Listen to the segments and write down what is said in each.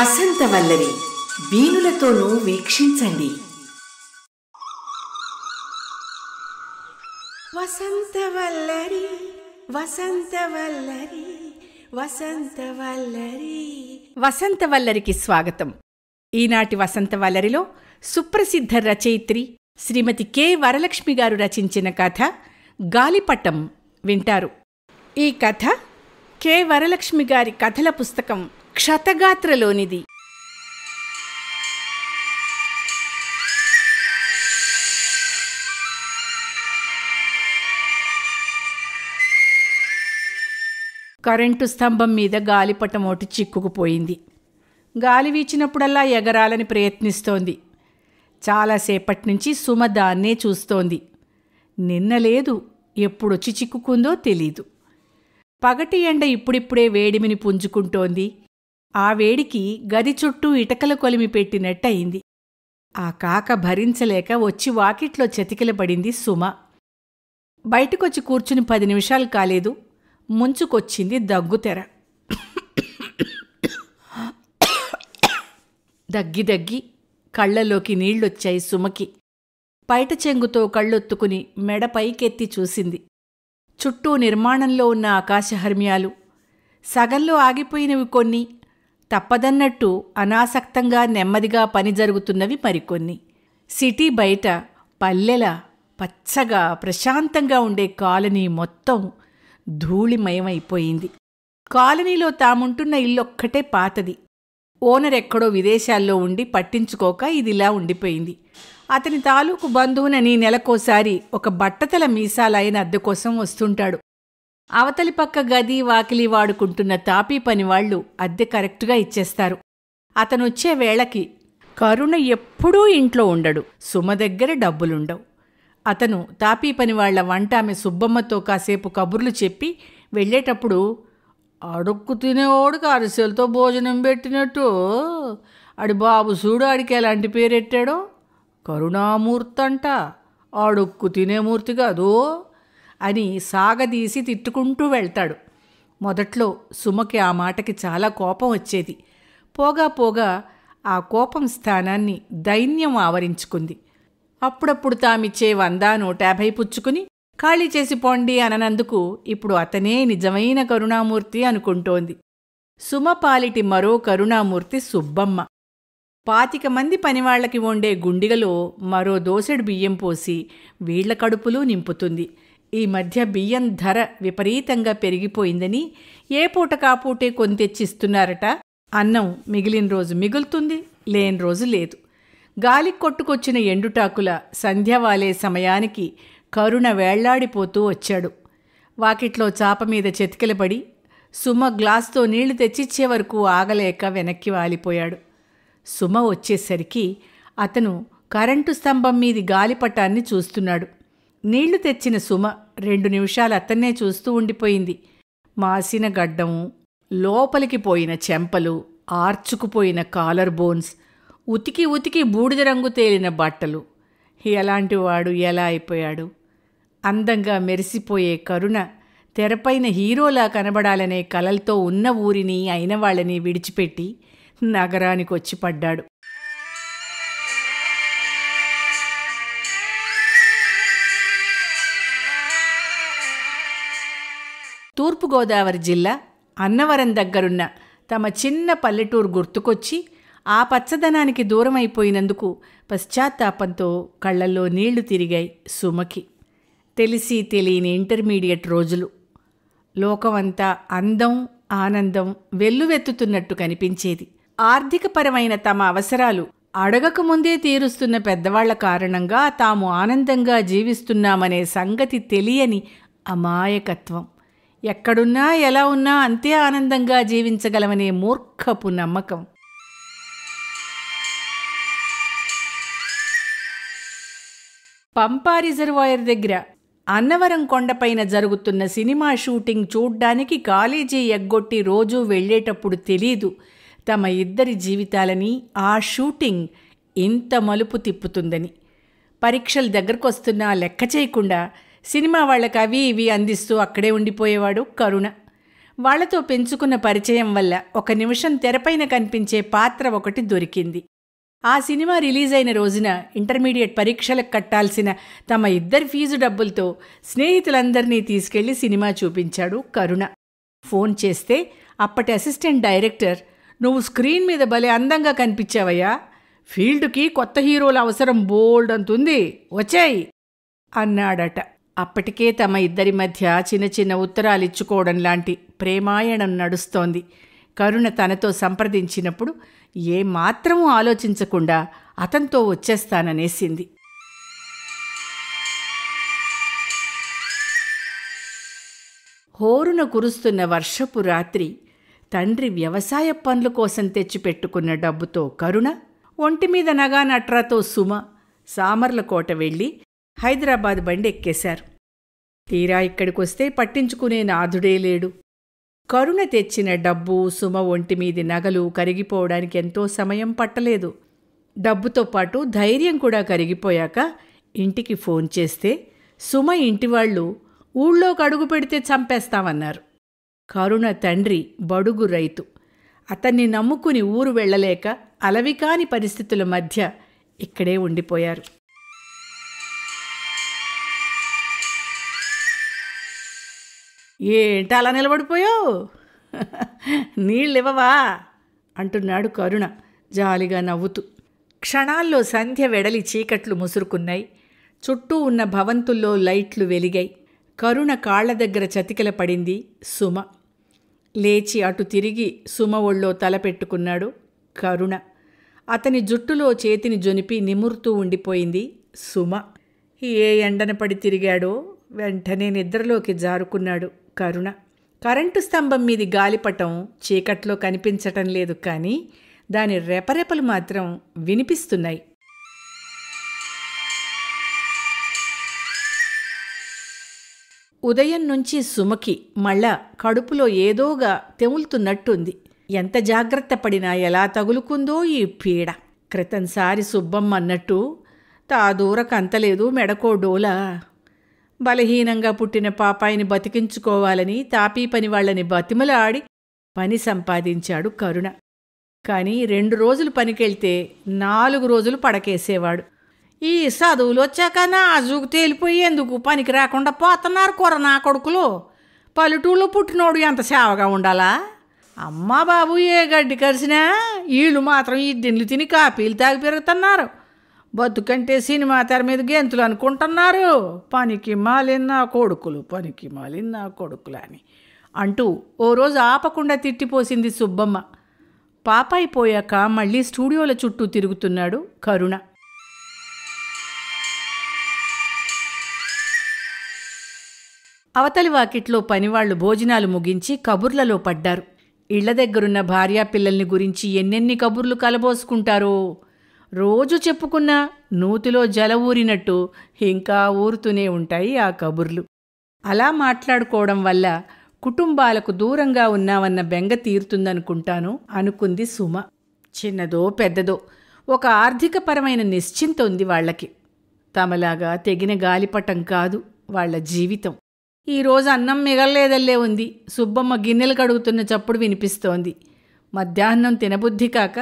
వల్లరి బీనులతోనూ వీక్షించండి వసంత వల్లరి వసంత వసంతవల్లరికి స్వాగతం ఈనాటి వసంతవల్లరిలో సుప్రసిద్ధ రచయిత్రి శ్రీమతి కె వరలక్ష్మి గారు రచించిన కథ గాలిపటం వింటారు ఈ కథ కె వరలక్ష్మి గారి కథల పుస్తకం క్షతగాత్రలోనిది కరెంటు స్తంభం మీద గాలిపటం ఒకటి చిక్కుకుపోయింది గాలి వీచినప్పుడల్లా ఎగరాలని ప్రయత్నిస్తోంది చాలాసేపటి నుంచి సుమ దాన్నే చూస్తోంది నిన్న లేదు ఎప్పుడొచ్చి చిక్కుకుందో తెలీదు పగటి ఎండ ఇప్పుడిప్పుడే వేడిమిని పుంజుకుంటోంది ఆ వేడికి గది చుట్టూ ఇటకల కొలిమి పెట్టినట్టయింది ఆ కాక భరించలేక వచ్చి వాకిట్లో చతికిలపడింది సుమ బయటకొచ్చి కూర్చుని పది నిమిషాలు కాలేదు ముంచుకొచ్చింది దగ్గుతెర దగ్గి దగ్గి కళ్ళలోకి నీళ్లొచ్చాయి సుమకి పైట చెంగుతో కళ్ళొత్తుకుని మెడ పైకెత్తి చూసింది చుట్టూ నిర్మాణంలో ఉన్న ఆకాశహర్మ్యాలు సగంలో ఆగిపోయినవి కొన్ని తప్పదన్నట్టు అనాసక్తంగా నెమ్మదిగా పని జరుగుతున్నవి మరికొన్ని సిటీ బయట పల్లెల పచ్చగా ప్రశాంతంగా ఉండే కాలనీ మొత్తం ధూళిమయమైపోయింది కాలనీలో తాముంటున్న ఇల్లొక్కటే పాతది ఓనర్ ఎక్కడో విదేశాల్లో ఉండి పట్టించుకోక ఇదిలా ఉండిపోయింది అతని తాలూకు బంధువునని నెలకోసారి ఒక బట్టతల మీసాలైన అద్దె కోసం వస్తుంటాడు అవతలి పక్క గది వాకిలి వాడుకుంటున్న తాపీ పనివాళ్లు అద్దె కరెక్టుగా ఇచ్చేస్తారు అతనొచ్చే వేళకి కరుణ ఎప్పుడూ ఇంట్లో ఉండడు సుమ దగ్గర డబ్బులుండవు అతను తాపీ పనివాళ్ల వంట ఆమె సుబ్బమ్మతో కాసేపు కబుర్లు చెప్పి వెళ్ళేటప్పుడు అడుక్కు తినేవాడు అరిసెలతో భోజనం పెట్టినట్టు అడి బాబు చూడు ఆడికి ఎలాంటి పేరెట్టాడో కరుణామూర్తి అంట అడుక్కు తినే మూర్తి కాదు అని సాగదీసి తిట్టుకుంటూ వెళ్తాడు మొదట్లో సుమకి ఆ మాటకి చాలా కోపం వచ్చేది పోగా పోగా ఆ కోపం స్థానాన్ని దైన్యం ఆవరించుకుంది అప్పుడప్పుడు తామిచ్చే వందా నూట యాభై పుచ్చుకుని ఖాళీ చేసిపోండి అననందుకు ఇప్పుడు అతనే నిజమైన కరుణామూర్తి అనుకుంటోంది సుమపాలిటి మరో కరుణామూర్తి సుబ్బమ్మ పాతిక మంది పనివాళ్లకి వండే గుండిగలో మరో దోసెడు బియ్యం పోసి వీళ్ల కడుపులు నింపుతుంది ఈ మధ్య బియ్యం ధర విపరీతంగా పెరిగిపోయిందని ఏ పూట కాపూటే కొని తెచ్చిస్తున్నారట అన్నం మిగిలిన రోజు మిగులుతుంది లేని రోజు లేదు గాలి కొట్టుకొచ్చిన ఎండుటాకుల సంధ్యవాలే సమయానికి కరుణ వేళ్లాడిపోతూ వచ్చాడు వాకిట్లో చాప మీద చెతికిలబడి సుమ గ్లాస్తో నీళ్లు తెచ్చిచ్చే వరకు ఆగలేక వెనక్కి వాలిపోయాడు సుమ వచ్చేసరికి అతను కరెంటు స్తంభం మీది గాలిపటాన్ని చూస్తున్నాడు నీళ్లు తెచ్చిన సుమ రెండు నిమిషాలు అతన్నే చూస్తూ ఉండిపోయింది మాసిన గడ్డం లోపలికి పోయిన చెంపలు ఆర్చుకుపోయిన కాలర్ బోన్స్ ఉతికి ఉతికి బూడిద రంగు తేలిన బట్టలు ఎలాంటివాడు ఎలా అయిపోయాడు అందంగా మెరిసిపోయే కరుణ తెరపైన హీరోలా కనబడాలనే కలల్తో ఉన్న ఊరిని అయిన వాళ్ళని విడిచిపెట్టి నగరానికి వచ్చి పడ్డాడు తూర్పుగోదావరి జిల్లా అన్నవరం దగ్గరున్న తమ చిన్న పల్లెటూరు గుర్తుకొచ్చి ఆ పచ్చదనానికి దూరమైపోయినందుకు పశ్చాత్తాపంతో కళ్ళల్లో నీళ్లు తిరిగాయి సుమకి తెలిసి తెలియని ఇంటర్మీడియట్ రోజులు లోకమంతా అందం ఆనందం వెల్లువెత్తుతున్నట్టు కనిపించేది ఆర్థికపరమైన తమ అవసరాలు అడగకముందే తీరుస్తున్న పెద్దవాళ్ల కారణంగా తాము ఆనందంగా జీవిస్తున్నామనే సంగతి తెలియని అమాయకత్వం ఎక్కడున్నా ఎలా ఉన్నా అంతే ఆనందంగా జీవించగలమనే మూర్ఖపు నమ్మకం పంపా రిజర్వాయర్ దగ్గర అన్నవరం కొండపైన జరుగుతున్న సినిమా షూటింగ్ చూడ్డానికి కాలేజీ ఎగ్గొట్టి రోజూ వెళ్ళేటప్పుడు తెలీదు తమ ఇద్దరి జీవితాలని ఆ షూటింగ్ ఇంత మలుపు తిప్పుతుందని పరీక్షలు దగ్గరకొస్తున్నా లెక్క చేయకుండా సినిమా వాళ్ళకి అవి ఇవి అందిస్తూ అక్కడే ఉండిపోయేవాడు కరుణ వాళ్లతో పెంచుకున్న పరిచయం వల్ల ఒక నిమిషం తెరపైన కనిపించే పాత్ర ఒకటి దొరికింది ఆ సినిమా రిలీజ్ అయిన రోజున ఇంటర్మీడియట్ పరీక్షలకు కట్టాల్సిన తమ ఇద్దరి ఫీజు డబ్బులతో స్నేహితులందరినీ తీసుకెళ్లి సినిమా చూపించాడు కరుణ ఫోన్ చేస్తే అప్పటి అసిస్టెంట్ డైరెక్టర్ నువ్వు స్క్రీన్ మీద భలే అందంగా కనిపించావయ్యా ఫీల్డ్కి కొత్త హీరోల అవసరం బోల్డ్ అంతుంది వచ్చాయి అన్నాడట అప్పటికే తమ ఇద్దరి మధ్య చిన్న చిన్న ఉత్తరాలిచ్చుకోవడం లాంటి ప్రేమాయణం నడుస్తోంది కరుణ తనతో సంప్రదించినప్పుడు ఏమాత్రమూ ఆలోచించకుండా అతనితో వచ్చేస్తాననేసింది హోరున కురుస్తున్న వర్షపు రాత్రి తండ్రి వ్యవసాయ పనుల కోసం తెచ్చిపెట్టుకున్న డబ్బుతో కరుణ ఒంటిమీద నగా నట్రాతో సుమ సామర్లకోట వెళ్ళి హైదరాబాద్ బండి ఎక్కేశారు తీరా ఇక్కడికొస్తే పట్టించుకునే నాథుడే లేడు కరుణ తెచ్చిన డబ్బు సుమ ఒంటిమీది నగలు కరిగిపోవడానికి ఎంతో సమయం పట్టలేదు డబ్బుతో పాటు ధైర్యం కూడా కరిగిపోయాక ఇంటికి ఫోన్ చేస్తే సుమ ఇంటివాళ్లు ఊళ్ళోకి అడుగు పెడితే చంపేస్తామన్నారు కరుణ తండ్రి బడుగు రైతు అతన్ని నమ్ముకుని ఊరు వెళ్ళలేక అలవికాని పరిస్థితుల మధ్య ఇక్కడే ఉండిపోయారు ఏంటి అలా నిలబడిపోయావు నీళ్ళివ్వవా అంటున్నాడు కరుణ జాలిగా నవ్వుతూ క్షణాల్లో సంధ్య వెడలి చీకట్లు ముసురుకున్నాయి చుట్టూ ఉన్న భవంతుల్లో లైట్లు వెలిగాయి కరుణ కాళ్ల దగ్గర చతికిల పడింది సుమ లేచి అటు తిరిగి సుమ ఒళ్ళో తలపెట్టుకున్నాడు కరుణ అతని జుట్టులో చేతిని జొనిపి నిమురుతూ ఉండిపోయింది సుమ ఏ ఎండన పడి తిరిగాడో వెంటనే నిద్రలోకి జారుకున్నాడు కరుణ కరెంటు స్తంభం మీది గాలిపటం చీకట్లో కనిపించటం లేదు కానీ దాని రెపరెపలు మాత్రం వినిపిస్తున్నాయి ఉదయం నుంచి సుమకి మళ్ళా కడుపులో ఏదోగా తెములుతున్నట్టుంది ఎంత జాగ్రత్త పడినా ఎలా తగులుకుందో ఈ పీడ క్రితంసారి సుబ్బమ్మ అన్నట్టు తాదూరకంతలేదు మెడకో డోలా బలహీనంగా పుట్టిన పాపాయిని బతికించుకోవాలని తాపీ పని వాళ్లని బతిమలాడి పని సంపాదించాడు కరుణ కానీ రెండు రోజులు పనికెళ్తే నాలుగు రోజులు పడకేసేవాడు ఈ చదువులు వచ్చాక తేలిపోయి తేలిపోయేందుకు పనికి రాకుండా పోతున్నారు నా కొడుకులు పల్లెటూళ్ళు పుట్టినోడు ఎంత సేవగా ఉండాలా అమ్మా బాబు ఏ గడ్డి కరిసినా వీళ్ళు మాత్రం ఈ దిండ్లు తిని కాపీలు తాగి పెరుగుతున్నారు బతుకంటే సినిమా తెర మీద గెంతులు అనుకుంటున్నారు పనికి మాలిన్న కొడుకులు పనికి మాలిన్న కొడుకులు అని అంటూ ఓ రోజు ఆపకుండా తిట్టిపోసింది సుబ్బమ్మ పాప అయిపోయాక మళ్ళీ స్టూడియోల చుట్టూ తిరుగుతున్నాడు కరుణ అవతలి వాకిట్లో పనివాళ్లు భోజనాలు ముగించి కబుర్లలో పడ్డారు ఇళ్ల దగ్గరున్న భార్యా పిల్లల్ని గురించి ఎన్నెన్ని కబుర్లు కలబోసుకుంటారో రోజు చెప్పుకున్న నూతిలో జల ఊరినట్టు ఇంకా ఊరుతూనే ఉంటాయి ఆ కబుర్లు అలా మాట్లాడుకోవడం వల్ల కుటుంబాలకు దూరంగా ఉన్నావన్న బెంగ తీరుతుందనుకుంటాను అనుకుంది సుమ చిన్నదో పెద్దదో ఒక ఆర్థికపరమైన నిశ్చింత ఉంది వాళ్లకి తమలాగా తెగిన గాలిపటం కాదు వాళ్ల జీవితం ఈరోజు అన్నం మిగలలేదల్లే ఉంది సుబ్బమ్మ గిన్నెలు కడుగుతున్న చప్పుడు వినిపిస్తోంది మధ్యాహ్నం తినబుద్ధి కాక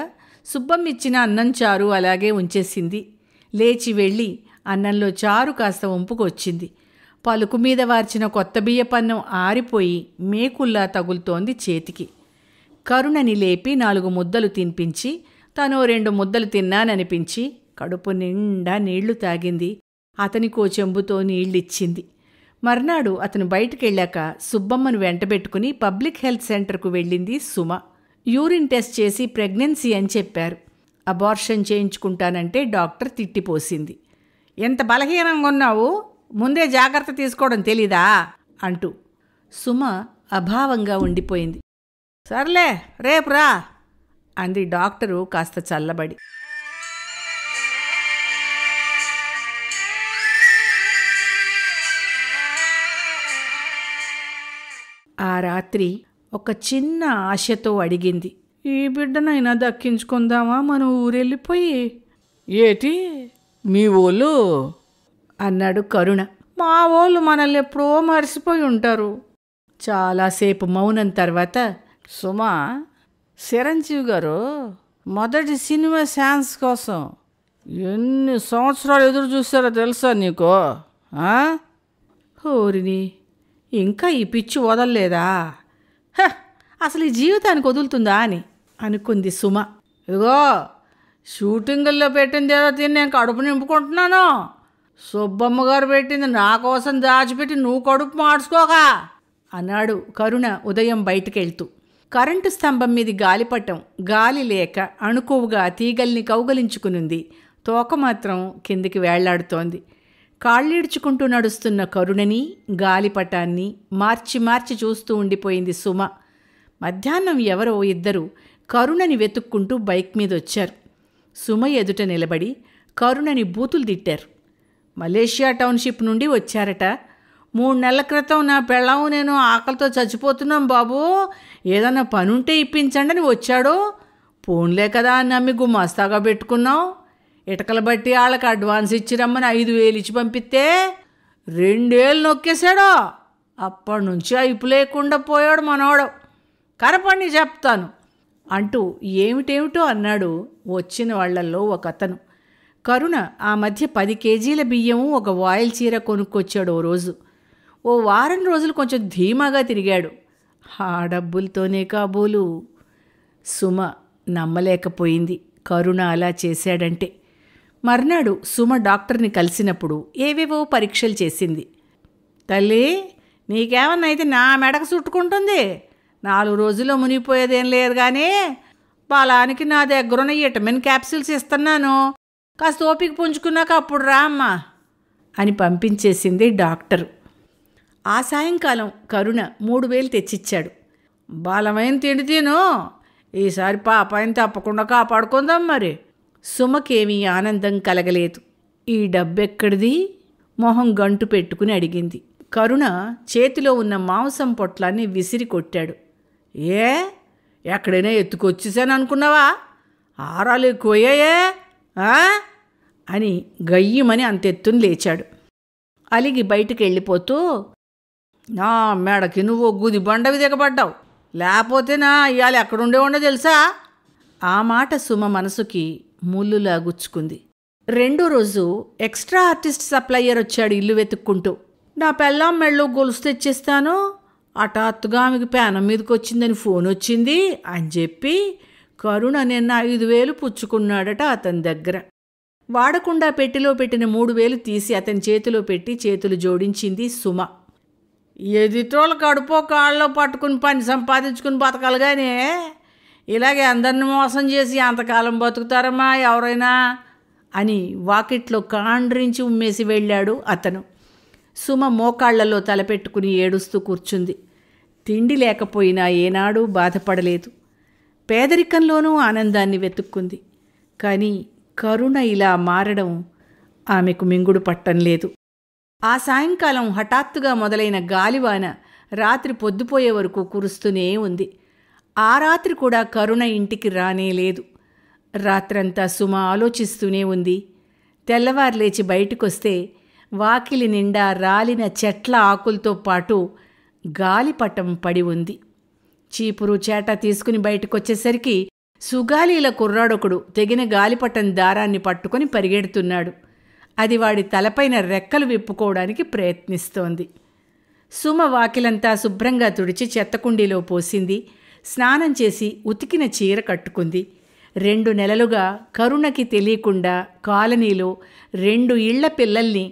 సుబ్బమ్మ ఇచ్చిన అన్నం చారు అలాగే ఉంచేసింది లేచి వెళ్ళి అన్నంలో చారు కాస్త వంపుకొచ్చింది పలుకు మీద వార్చిన కొత్త బియ్యపన్నం ఆరిపోయి మేకుల్లా తగులుతోంది చేతికి కరుణని లేపి నాలుగు ముద్దలు తినిపించి తను రెండు ముద్దలు తిన్నాననిపించి కడుపు నిండా నీళ్లు తాగింది అతనికో చెంబుతో నీళ్ళిచ్చింది మర్నాడు అతను బయటికెళ్ళాక సుబ్బమ్మను వెంటబెట్టుకుని పబ్లిక్ హెల్త్ సెంటర్కు వెళ్ళింది సుమ యూరిన్ టెస్ట్ చేసి ప్రెగ్నెన్సీ అని చెప్పారు అబార్షన్ చేయించుకుంటానంటే డాక్టర్ తిట్టిపోసింది ఎంత బలహీనంగా ఉన్నావు ముందే జాగ్రత్త తీసుకోవడం తెలీదా అంటూ సుమ అభావంగా ఉండిపోయింది సర్లే రేపు రా అంది డాక్టరు కాస్త చల్లబడి ఆ రాత్రి ఒక చిన్న ఆశతో అడిగింది ఈ బిడ్డనైనా దక్కించుకుందామా మనం ఊరెళ్ళిపోయి ఏటి మీ ఓళ్ళు అన్నాడు కరుణ మా ఓళ్ళు మనల్ని ఎప్పుడో మరిసిపోయి ఉంటారు చాలాసేపు మౌనం తర్వాత సుమా చిరంజీవి గారు మొదటి సినిమా ఛాన్స్ కోసం ఎన్ని సంవత్సరాలు ఎదురు చూస్తారో తెలుసా నీకు హోరిని ఇంకా ఈ పిచ్చి వదల్లేదా హ అసలు ఈ జీవితానికి వదులుతుందా అని అనుకుంది సుమ ఇదిగో షూటింగుల్లో పెట్టింది ఏదో తిని నేను కడుపు నింపుకుంటున్నాను సుబ్బమ్మ గారు పెట్టింది నా కోసం దాచిపెట్టి నువ్వు కడుపు మార్చుకోక అన్నాడు కరుణ ఉదయం బయటికెళ్తూ కరెంటు స్తంభం మీది గాలిపటం గాలి లేక అణుకువుగా తీగల్ని కౌగలించుకునుంది తోక మాత్రం కిందికి వేళ్లాడుతోంది కాళ్ళీడ్చుకుంటూ నడుస్తున్న కరుణని గాలిపటాన్ని మార్చి మార్చి చూస్తూ ఉండిపోయింది సుమ మధ్యాహ్నం ఎవరో ఇద్దరు కరుణని వెతుక్కుంటూ బైక్ మీద వచ్చారు సుమ ఎదుట నిలబడి కరుణని బూతులు తిట్టారు మలేషియా టౌన్షిప్ నుండి వచ్చారట మూడు నెలల క్రితం నా పెళ్ళం నేను ఆకలితో చచ్చిపోతున్నాం బాబూ ఏదన్నా పనుంటే ఇప్పించండి అని వచ్చాడో పోన్లే కదా అని నమ్మి గుమాస్తాగా పెట్టుకున్నావు ఇటకలు బట్టి వాళ్ళకి అడ్వాన్స్ ఇచ్చి రమ్మని ఐదు వేలు ఇచ్చి పంపిస్తే రెండేళ్ళు నొక్కేశాడు అప్పటి నుంచి అయిపు లేకుండా పోయాడు మనోడు కరపండి చెప్తాను అంటూ ఏమిటేమిటో అన్నాడు వచ్చిన వాళ్లల్లో ఒక అతను కరుణ ఆ మధ్య పది కేజీల బియ్యం ఒక వాయిల్ చీర కొనుక్కొచ్చాడు ఓ రోజు ఓ వారం రోజులు కొంచెం ధీమాగా తిరిగాడు ఆ డబ్బులతోనే కాబోలు సుమ నమ్మలేకపోయింది కరుణ అలా చేశాడంటే మర్నాడు సుమ డాక్టర్ని కలిసినప్పుడు ఏవేవో పరీక్షలు చేసింది తల్లి నీకేమన్నా అయితే నా మెడకు చుట్టుకుంటుంది నాలుగు రోజుల్లో మునిగిపోయేదేం లేదు కానీ పొలానికి నా దగ్గరున్న విటమిన్ క్యాప్సిల్స్ ఇస్తున్నాను కాస్త ఓపిక పుంజుకున్నాక అప్పుడు రా అమ్మ అని పంపించేసింది డాక్టర్ ఆ సాయంకాలం కరుణ మూడు వేలు తెచ్చిచ్చాడు బలమైన తిండి తిను ఈసారి పాపాయిని తప్పకుండా కాపాడుకుందాం మరి సుమకేమీ ఆనందం కలగలేదు ఈ డబ్బెక్కడిది మొహం గంటు పెట్టుకుని అడిగింది కరుణ చేతిలో ఉన్న మాంసం పొట్లాన్ని విసిరి కొట్టాడు ఏ ఎక్కడైనా ఎత్తుకొచ్చేసాను అనుకున్నావా ఆరాలు ఎక్కువయ్యాయే అని గయ్యమని అంతెత్తుని లేచాడు అలిగి బయటికి వెళ్ళిపోతూ నా మెడకి నువ్వు గుది బండవి దిగబడ్డావు లేకపోతే నా ఇవాళ ఎక్కడుండే ఉండో తెలుసా ఆ మాట సుమ మనసుకి ముళ్ళులా గుచ్చుకుంది రెండో రోజు ఎక్స్ట్రా ఆర్టిస్ట్ సప్లయ్యర్ వచ్చాడు ఇల్లు వెతుక్కుంటూ నా పెళ్ళాం మెళ్ళో గొలుసు తెచ్చిస్తాను హఠాత్తుగా ఆమెకు పేనం మీదకి వచ్చిందని ఫోన్ వచ్చింది అని చెప్పి కరుణ నిన్న ఐదు వేలు పుచ్చుకున్నాడట అతని దగ్గర వాడకుండా పెట్టిలో పెట్టిన మూడు వేలు తీసి అతని చేతిలో పెట్టి చేతులు జోడించింది సుమ ఎదిట్రోలు కడుపో కాళ్ళలో పట్టుకుని పని సంపాదించుకుని బతకలుగానే ఇలాగే అందరిని మోసం చేసి అంతకాలం బతుకుతారమ్మా ఎవరైనా అని వాకిట్లో కాండ్రించి ఉమ్మేసి వెళ్ళాడు అతను సుమ మోకాళ్లలో తలపెట్టుకుని ఏడుస్తూ కూర్చుంది తిండి లేకపోయినా ఏనాడూ బాధపడలేదు పేదరికంలోనూ ఆనందాన్ని వెతుక్కుంది కానీ కరుణ ఇలా మారడం ఆమెకు మింగుడు పట్టం లేదు ఆ సాయంకాలం హఠాత్తుగా మొదలైన గాలివాన రాత్రి పొద్దుపోయే వరకు కురుస్తూనే ఉంది ఆ రాత్రి కూడా కరుణ ఇంటికి రానేలేదు రాత్రంతా సుమ ఆలోచిస్తూనే ఉంది తెల్లవారు లేచి బయటకొస్తే వాకిలి నిండా రాలిన చెట్ల ఆకులతో పాటు గాలిపటం పడి ఉంది చీపురు చేట తీసుకుని బయటకొచ్చేసరికి సుగాలీల కుర్రాడొకడు తెగిన గాలిపటం దారాన్ని పట్టుకొని పరిగెడుతున్నాడు అది వాడి తలపైన రెక్కలు విప్పుకోవడానికి ప్రయత్నిస్తోంది సుమ వాకిలంతా శుభ్రంగా తుడిచి చెత్తకుండీలో పోసింది స్నానం చేసి ఉతికిన చీర కట్టుకుంది రెండు నెలలుగా కరుణకి తెలియకుండా కాలనీలో రెండు ఇళ్ల పిల్లల్ని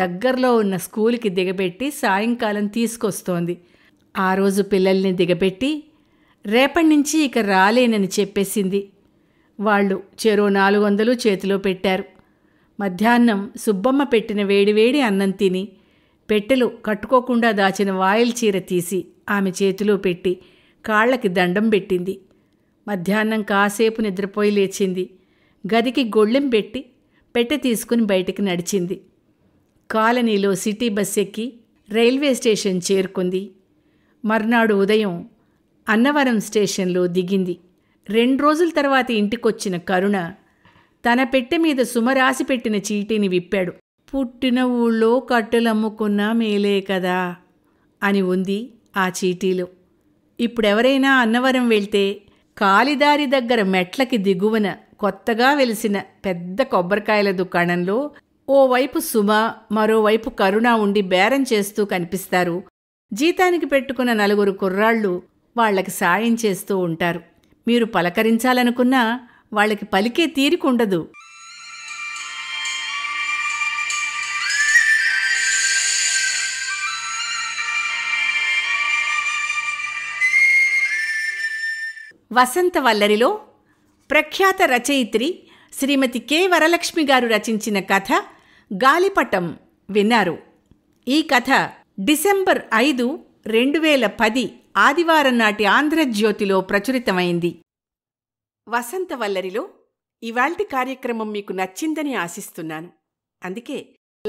దగ్గరలో ఉన్న స్కూల్కి దిగబెట్టి సాయంకాలం తీసుకొస్తోంది ఆ రోజు పిల్లల్ని దిగబెట్టి రేపటి నుంచి ఇక రాలేనని చెప్పేసింది వాళ్ళు చెరో నాలుగు వందలు చేతిలో పెట్టారు మధ్యాహ్నం సుబ్బమ్మ పెట్టిన వేడివేడి అన్నం తిని పెట్టెలు కట్టుకోకుండా దాచిన వాయిల్ చీర తీసి ఆమె చేతిలో పెట్టి కాళ్లకి దండం పెట్టింది మధ్యాహ్నం కాసేపు నిద్రపోయి లేచింది గదికి గొళ్ళెం పెట్టి పెట్టె తీసుకుని బయటికి నడిచింది కాలనీలో సిటీ బస్ ఎక్కి రైల్వే స్టేషన్ చేరుకుంది మర్నాడు ఉదయం అన్నవరం స్టేషన్లో దిగింది రెండు రోజుల తర్వాత ఇంటికొచ్చిన కరుణ తన పెట్టె మీద సుమరాసి పెట్టిన చీటీని విప్పాడు పుట్టిన ఊళ్ళో కట్టెలమ్ముకున్నా మేలే కదా అని ఉంది ఆ చీటీలో ఇప్పుడెవరైనా అన్నవరం వెళ్తే కాలిదారి దగ్గర మెట్లకి దిగువన కొత్తగా వెలిసిన పెద్ద కొబ్బరికాయల దుకాణంలో ఓవైపు సుమ మరోవైపు కరుణ ఉండి బేరం చేస్తూ కనిపిస్తారు జీతానికి పెట్టుకున్న నలుగురు కుర్రాళ్ళు వాళ్లకి సాయం చేస్తూ ఉంటారు మీరు పలకరించాలనుకున్నా వాళ్ళకి పలికే తీరికుండదు వసంత వల్లరిలో ప్రఖ్యాత రచయిత్రి శ్రీమతి కె వరలక్ష్మి గారు రచించిన కథ గాలిపటం విన్నారు ఈ కథ డిసెంబర్ ఐదు రెండు వేల పది ఆదివారం నాటి ఆంధ్రజ్యోతిలో ప్రచురితమైంది వసంత వల్లరిలో ఇవాల్టి కార్యక్రమం మీకు నచ్చిందని ఆశిస్తున్నాను అందుకే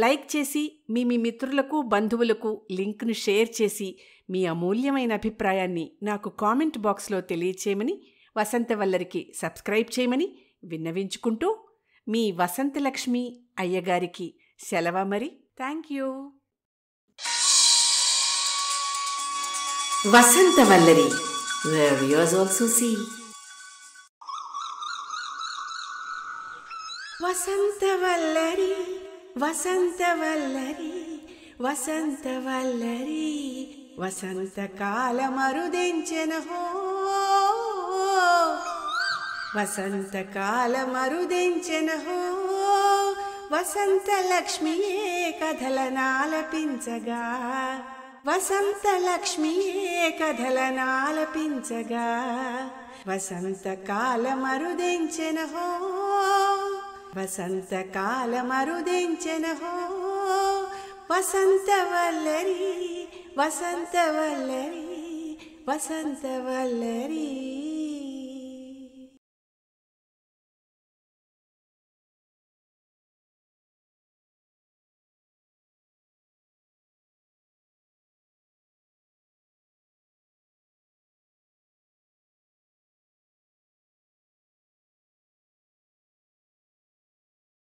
లైక్ చేసి మీ మీ మిత్రులకు బంధువులకు లింక్ను షేర్ చేసి మీ అమూల్యమైన అభిప్రాయాన్ని నాకు కామెంట్ బాక్స్లో తెలియచేయమని వసంతవల్లరికి సబ్స్క్రైబ్ చేయమని విన్నవించుకుంటూ మీ వసంతలక్ష్మి అయ్యగారికి సెలవ మరి థ్యాంక్ యూ వసంతవల్లరి వేర్ యూస్ ఆల్సో సీ వసంతవల్లరి ವಸಂತವಲ್ಲರಿ ವಸಂತವಲ್ಲರಿ ವಸಂತಕಾಲ ಮರುದೆಂಚನಹೋ ವಸಂತಕಾಲ ಮರುದೆಂಚನಹೋ ವಸಂತಲಕ್ಷ್ಮಿಯೇ ಕಥಲನಾಲಪಿಂಚಗಾ వసంతలక్ష్మియే కథలనాలపించగా వసంతకాలమరుదించిన హో वसन्तकालमरुदेञ्चन हो वसन्तवल्लरी वसन्तवल्लरी वसन्तवल्लरी